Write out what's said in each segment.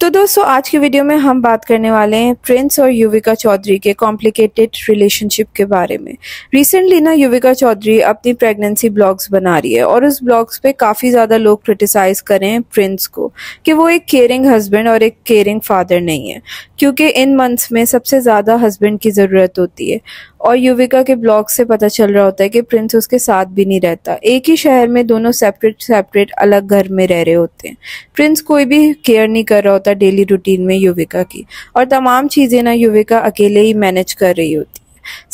तो दोस्तों आज की वीडियो में हम बात करने वाले हैं प्रिंस और युविका चौधरी के कॉम्प्लिकेटेड रिलेशनशिप के बारे में रिसेंटली ना युविका चौधरी अपनी प्रेगनेंसी ब्लॉग्स बना रही है और उस ब्लॉग्स पे काफ़ी ज़्यादा लोग क्रिटिसाइज करें प्रिंस को कि वो एक केयरिंग हस्बैंड और एक केयरिंग फादर नहीं है क्योंकि इन मंथ्स में सबसे ज़्यादा हस्बैंड की ज़रूरत होती है और युविका के ब्लॉग से पता चल रहा होता है कि प्रिंस उसके साथ भी नहीं रहता एक ही शहर में दोनों सेपरेट सेपरेट अलग घर में रह रहे होते हैं प्रिंस कोई भी केयर नहीं कर रहा होता डेली रूटीन में युविका की और तमाम चीज़ें ना युविका अकेले ही मैनेज कर रही होती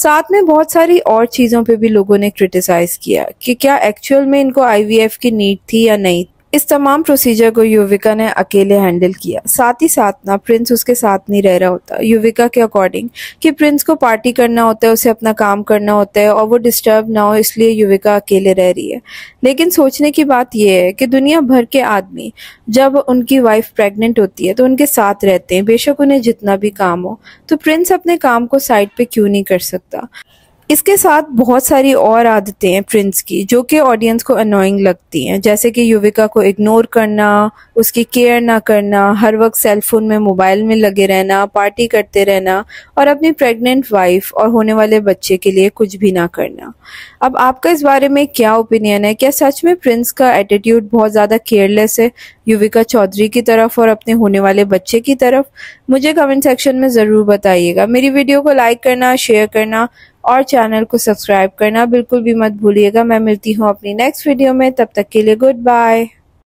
साथ में बहुत सारी और चीज़ों पे भी लोगों ने क्रिटिसाइज़ किया कि क्या एक्चुअल में इनको आईवीएफ की नीड थी या नहीं इस तमाम प्रोसीजर को युविका ने अकेले हैंडल किया साथ ही साथ ना प्रिंस उसके साथ नहीं रह रहा होता युविका के अकॉर्डिंग कि प्रिंस को पार्टी करना होता है उसे अपना काम करना होता है और वो डिस्टर्ब ना हो इसलिए युविका अकेले रह रही है लेकिन सोचने की बात यह है कि दुनिया भर के आदमी जब उनकी वाइफ प्रेग्नेंट होती है तो उनके साथ रहते हैं बेशक उन्हें जितना भी काम हो तो प्रिंस अपने काम को साइड पे क्यों नहीं कर सकता इसके साथ बहुत सारी और आदतें हैं प्रिंस की जो कि ऑडियंस को अनोइंग लगती हैं जैसे कि युविका को इग्नोर करना उसकी केयर ना करना हर वक्त सेलफोन में मोबाइल में लगे रहना पार्टी करते रहना और अपनी प्रेग्नेंट वाइफ और होने वाले बच्चे के लिए कुछ भी ना करना अब आपका इस बारे में क्या ओपिनियन है क्या सच में प्रिंस का एटीट्यूड बहुत ज़्यादा केयरलेस है युविका चौधरी की तरफ और अपने होने वाले बच्चे की तरफ मुझे कमेंट सेक्शन में ज़रूर बताइएगा मेरी वीडियो को लाइक करना शेयर करना और चैनल को सब्सक्राइब करना बिल्कुल भी मत भूलिएगा मैं मिलती हूँ अपनी नेक्स्ट वीडियो में तब तक के लिए गुड बाय